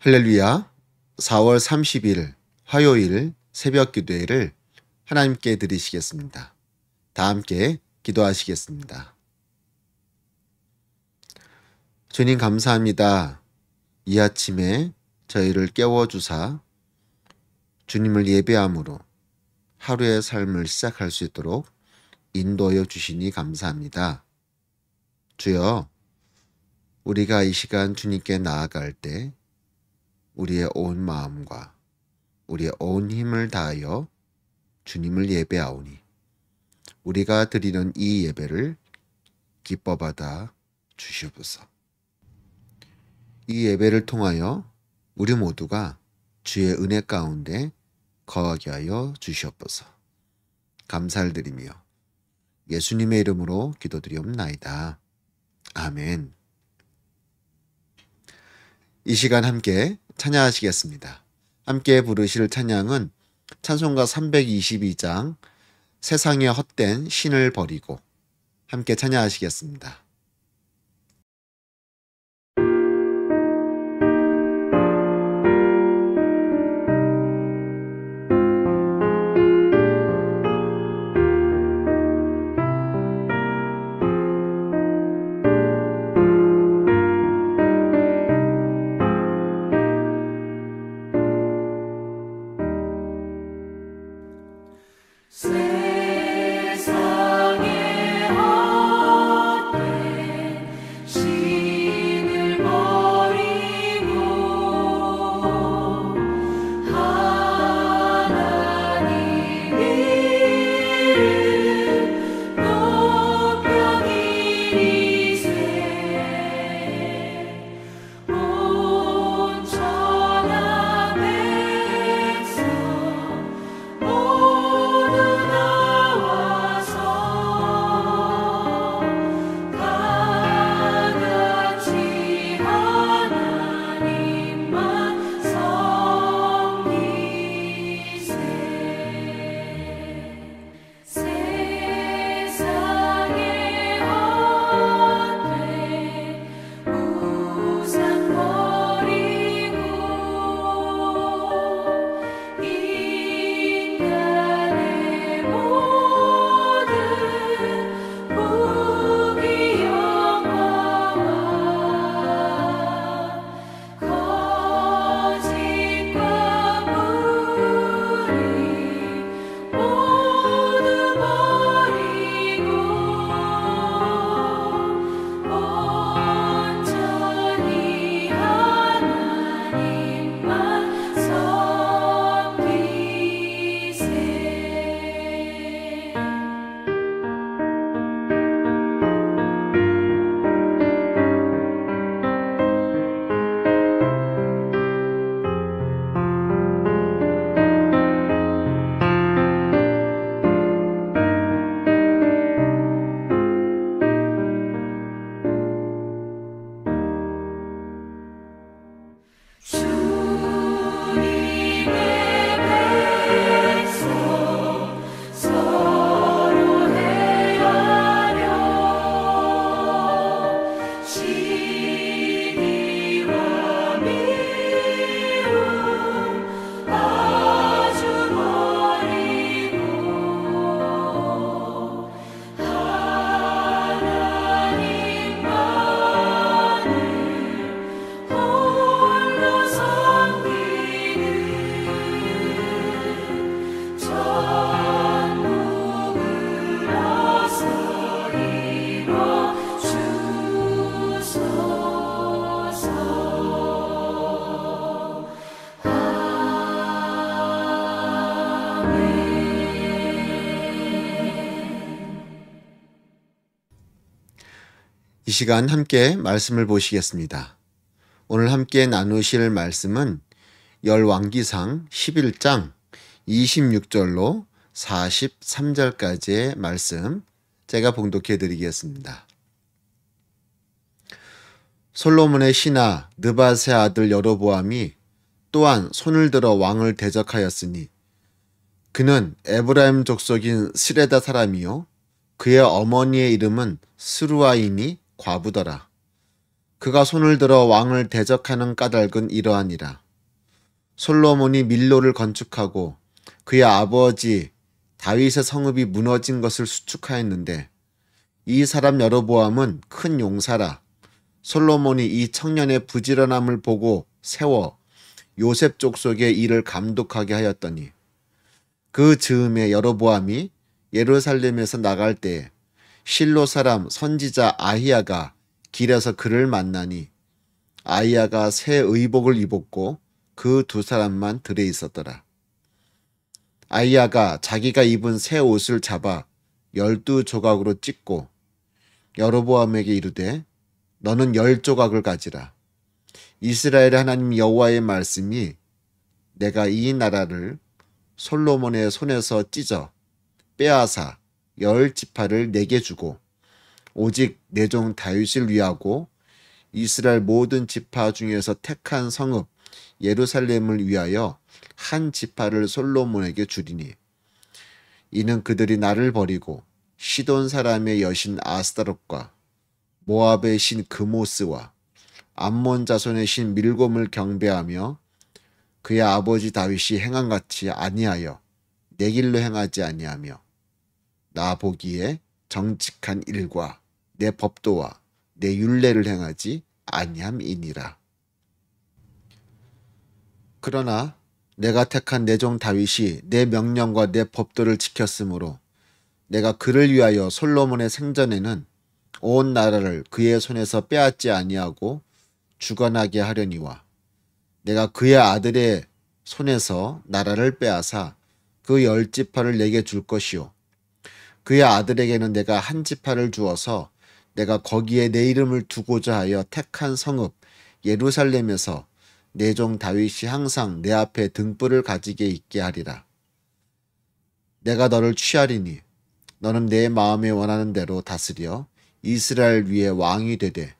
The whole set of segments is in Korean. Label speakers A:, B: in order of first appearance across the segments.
A: 할렐루야 4월 30일 화요일 새벽 기도회를 하나님께 드리시겠습니다. 다 함께 기도하시겠습니다. 주님 감사합니다. 이 아침에 저희를 깨워주사 주님을 예배함으로 하루의 삶을 시작할 수 있도록 인도하여 주시니 감사합니다. 주여, 우리가 이 시간 주님께 나아갈 때 우리의 온 마음과 우리의 온 힘을 다하여 주님을 예배하오니 우리가 드리는 이 예배를 기뻐받아 주시옵소서. 이 예배를 통하여 우리 모두가 주의 은혜 가운데 거하게 하여 주시옵소서. 감사를 드리며 예수님의 이름으로 기도드리옵나이다. 아멘. 이 시간 함께 찬양하시겠습니다. 함께 부르실 찬양은 찬송가 322장 세상의 헛된 신을 버리고 함께 찬양하시겠습니다. 이 시간 함께 말씀을 보시겠습니다. 오늘 함께 나누실 말씀은 열왕기상 11장 26절로 43절까지의 말씀 제가 봉독해 드리겠습니다. 솔로몬의 신하 느바세 아들 여로보암이 또한 손을 들어 왕을 대적하였으니 그는 에브라임 족속인 스레다 사람이요 그의 어머니의 이름은 스루아이니 과부더라. 그가 손을 들어 왕을 대적하는 까닭은 이러하니라. 솔로몬이 밀로를 건축하고 그의 아버지 다윗의 성읍이 무너진 것을 수축하였는데 이 사람 여로보암은 큰 용사라. 솔로몬이 이 청년의 부지런함을 보고 세워 요셉 족속의 일을 감독하게 하였더니 그 즈음에 여로보암이 예루살렘에서 나갈 때에 실로 사람 선지자 아히야가 길에서 그를 만나니 아히야가 새 의복을 입었고 그 두 사람만 들에 있었더라. 아히야가 자기가 입은 새 옷을 잡아 열두 조각으로 찢고 여로보암에게 이르되 너는 열 조각을 가지라. 이스라엘 하나님 여호와의 말씀이 내가 이 나라를 솔로몬의 손에서 찢어 빼앗아 열 지파를 내게 주고 오직 내종 다윗을 위하고 이스라엘 모든 지파 중에서 택한 성읍 예루살렘을 위하여 한 지파를 솔로몬에게 주리니 이는 그들이 나를 버리고 시돈 사람의 여신 아스타롯과 모압의 신 그모스와 암몬 자손의 신 밀곰을 경배하며 그의 아버지 다윗이 행한 같이 아니하여 내 길로 행하지 아니하며 나 보기에 정직한 일과 내 법도와 내 윤례를 행하지 아니함이니라. 그러나 내가 택한 내 종 다윗이 내 명령과 내 법도를 지켰으므로 내가 그를 위하여 솔로몬의 생전에는 온 나라를 그의 손에서 빼앗지 아니하고 주관하게 하려니와 내가 그의 아들의 손에서 나라를 빼앗아 그 열 지파를 내게 줄 것이요 그의 아들에게는 내가 한 지파를 주어서 내가 거기에 내 이름을 두고자 하여 택한 성읍 예루살렘에서 내 종 다윗이 항상 내 앞에 등불을 가지게 있게 하리라. 내가 너를 취하리니 너는 내 마음에 원하는 대로 다스려 이스라엘 위에 왕이 되되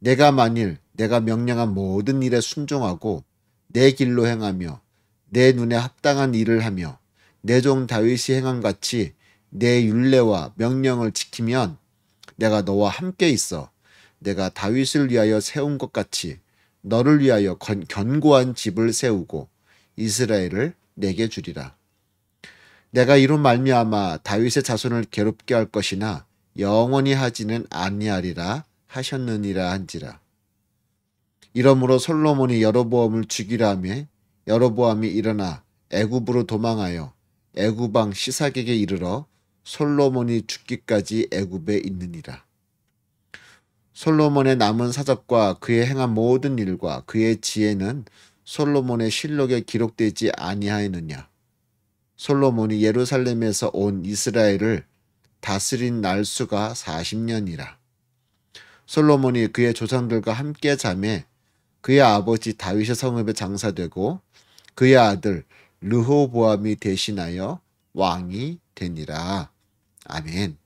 A: 내가 만일 내가 명령한 모든 일에 순종하고 내 길로 행하며 내 눈에 합당한 일을 하며 내 종 다윗이 행한 같이 내윤례와 명령을 지키면 내가 너와 함께 있어 내가 다윗을 위하여 세운 것 같이 너를 위하여 견고한 집을 세우고 이스라엘을 내게 주리라. 내가 이로 말미암아 다윗의 자손을 괴롭게 할 것이나 영원히 하지는 아니하리라 하셨느니라 한지라. 이러므로 솔로몬이 여로보암을 죽이라 하며 여로보암이 일어나 애굽으로 도망하여 애굽왕 시삭에게 이르러 솔로몬이 죽기까지 애굽에 있느니라. 솔로몬의 남은 사적과 그의 행한 모든 일과 그의 지혜는 솔로몬의 실록에 기록되지 아니하였느냐. 솔로몬이 예루살렘에서 온 이스라엘을 다스린 날수가 40년이라. 솔로몬이 그의 조상들과 함께 잠에 그의 아버지 다윗의 성읍에 장사되고 그의 아들 르호보암이 대신하여 왕이 되니라. 아멘.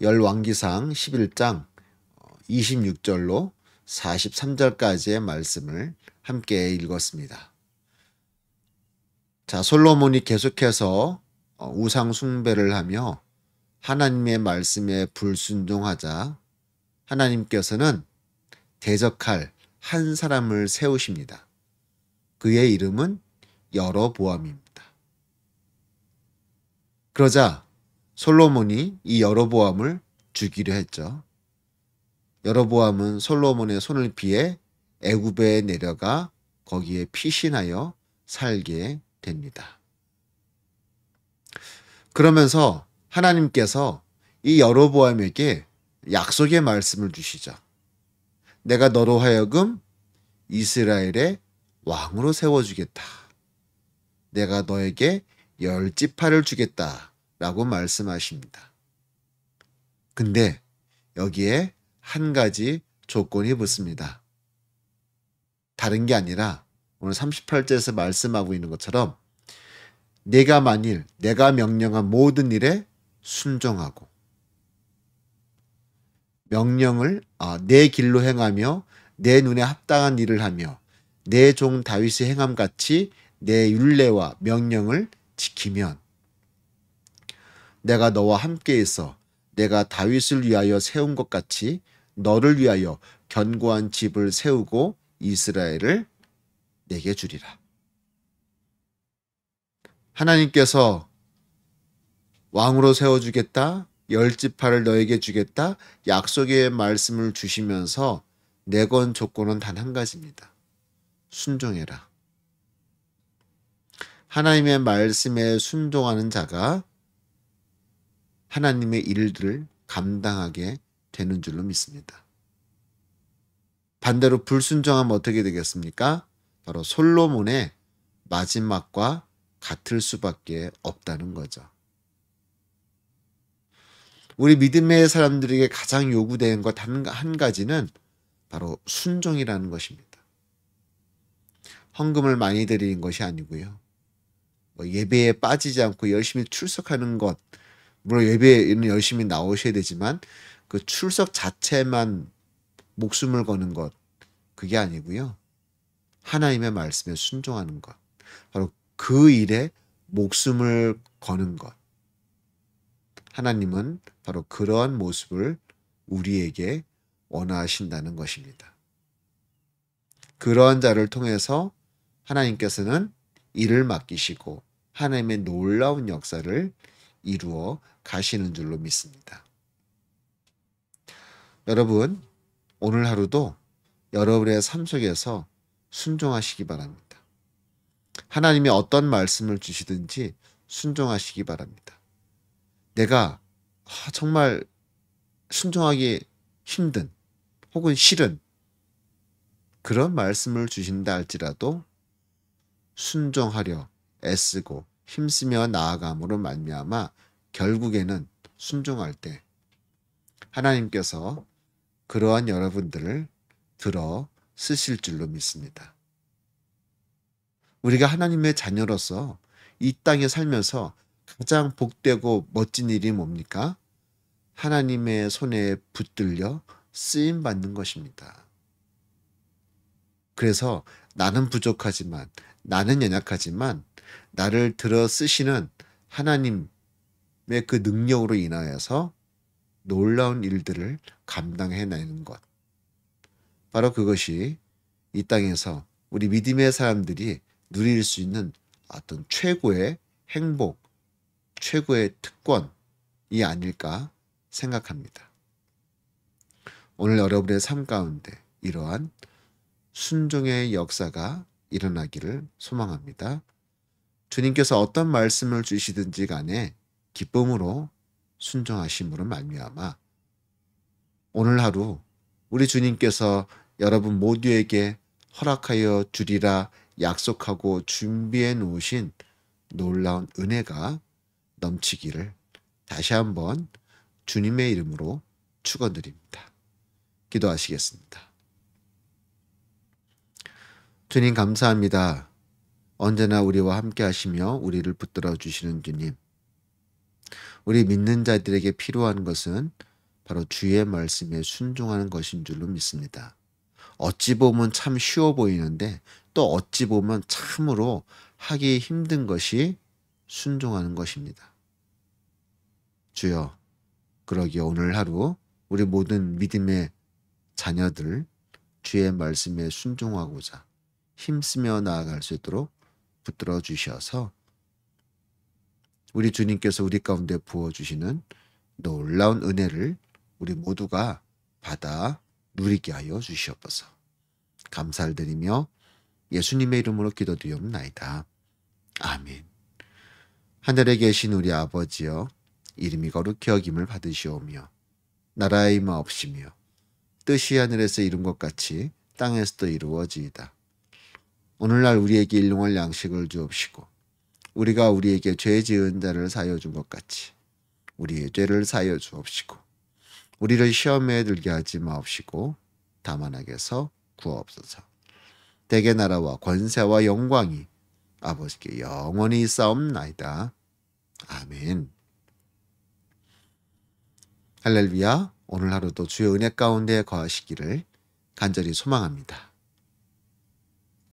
A: 열왕기상 11장 26절로 43절까지의 말씀을 함께 읽었습니다. 자, 솔로몬이 계속해서 어, 우상 숭배를 하며 하나님의 말씀에 불순종하자 하나님께서는 대적할 한 사람을 세우십니다. 그의 이름은 여로보암입니다. 그러자 솔로몬이 이 여로보암을 죽이려 했죠. 여로보암은 솔로몬의 손을 피해 애굽에 내려가 거기에 피신하여 살게 됩니다. 그러면서 하나님께서 이 여로보암에게 약속의 말씀을 주시죠. 내가 너로 하여금 이스라엘의 왕으로 세워주겠다. 내가 너에게 열 지파를 주겠다라고 말씀하십니다. 근데 여기에 한 가지 조건이 붙습니다. 다른 게 아니라 오늘 38절에서 말씀하고 있는 것처럼 내가 만일 내가 명령한 모든 일에 순종하고 명령을 아, 내 길로 행하며 내 눈에 합당한 일을 하며 내 종 다윗이 행함 같이 내 율례와 명령을 지키면 내가 너와 함께 있어 내가 다윗을 위하여 세운 것 같이 너를 위하여 견고한 집을 세우고 이스라엘을 내게 주리라. 하나님께서 왕으로 세워주겠다, 열지파를 너에게 주겠다, 약속의 말씀을 주시면서 내건 조건은 단 한 가지입니다. 순종해라. 하나님의 말씀에 순종하는 자가 하나님의 일들을 감당하게 되는 줄로 믿습니다. 반대로 불순종하면 어떻게 되겠습니까? 바로 솔로몬의 마지막과 같을 수밖에 없다는 거죠. 우리 믿음의 사람들에게 가장 요구되것한 가지는 바로 순종이라는 것입니다. 헌금을 많이 드리는 것이 아니고요. 뭐 예배에 빠지지 않고 열심히 출석하는 것 물론 예배에는 열심히 나오셔야 되지만 그 출석 자체만 목숨을 거는 것 그게 아니고요 하나님의 말씀에 순종하는 것 바로 그 일에 목숨을 거는 것 하나님은 바로 그러한 모습을 우리에게 원하신다는 것입니다. 그러한 자를 통해서 하나님께서는 일을 맡기시고 하나님의 놀라운 역사를 이루어 가시는 줄로 믿습니다. 여러분, 오늘 하루도 여러분의 삶 속에서 순종하시기 바랍니다. 하나님이 어떤 말씀을 주시든지 순종하시기 바랍니다. 내가 아, 정말 순종하기 힘든 혹은 싫은 그런 말씀을 주신다 할지라도 순종하려 애쓰고 힘쓰며 나아감으로 말미암아 결국에는 순종할 때 하나님께서 그러한 여러분들을 들어 쓰실 줄로 믿습니다. 우리가 하나님의 자녀로서 이 땅에 살면서 가장 복되고 멋진 일이 뭡니까? 하나님의 손에 붙들려 쓰임 받는 것입니다. 그래서 나는 부족하지만 나는 연약하지만 나를 들어 쓰시는 하나님의 그 능력으로 인하여서 놀라운 일들을 감당해내는 것. 바로 그것이 이 땅에서 우리 믿음의 사람들이 누릴 수 있는 어떤 최고의 행복, 최고의 특권이 아닐까 생각합니다. 오늘 여러분의 삶 가운데 이러한 순종의 역사가 일어나기를 소망합니다. 주님께서 어떤 말씀을 주시든지 간에 기쁨으로 순종하심으로 말미암아 오늘 하루 우리 주님께서 여러분 모두에게 허락하여 주리라 약속하고 준비해 놓으신 놀라운 은혜가 넘치기를 다시 한번 주님의 이름으로 축원드립니다. 기도하시겠습니다. 주님 감사합니다. 언제나 우리와 함께 하시며 우리를 붙들어 주시는 주님. 우리 믿는 자들에게 필요한 것은 바로 주의 말씀에 순종하는 것인 줄로 믿습니다. 어찌 보면 참 쉬워 보이는데 또 어찌 보면 참으로 하기 힘든 것이 순종하는 것입니다. 주여, 그러기에 오늘 하루 우리 모든 믿음의 자녀들 주의 말씀에 순종하고자 힘쓰며 나아갈 수 있도록 붙들어 주셔서 우리 주님께서 우리 가운데 부어주시는 놀라운 은혜를 우리 모두가 받아 누리게 하여 주시옵소서. 감사를 드리며 예수님의 이름으로 기도드리옵나이다. 아멘. 하늘에 계신 우리 아버지여 이름이 거룩히 여김을 받으시오며 나라의 임하옵시며 뜻이 하늘에서 이룬 것 같이 땅에서도 이루어지이다. 오늘날 우리에게 일용할 양식을 주옵시고 우리가 우리에게 죄 지은 자를 사여 준것 같이 우리의 죄를 사여 주옵시고 우리를 시험에 들게 하지 마옵시고 다만 하게서 구하옵소서. 대개 나라와 권세와 영광이 아버지께 영원히 싸움나이다. 아멘. 할렐루야. 오늘 하루도 주의 은혜 가운데 거하시기를 간절히 소망합니다.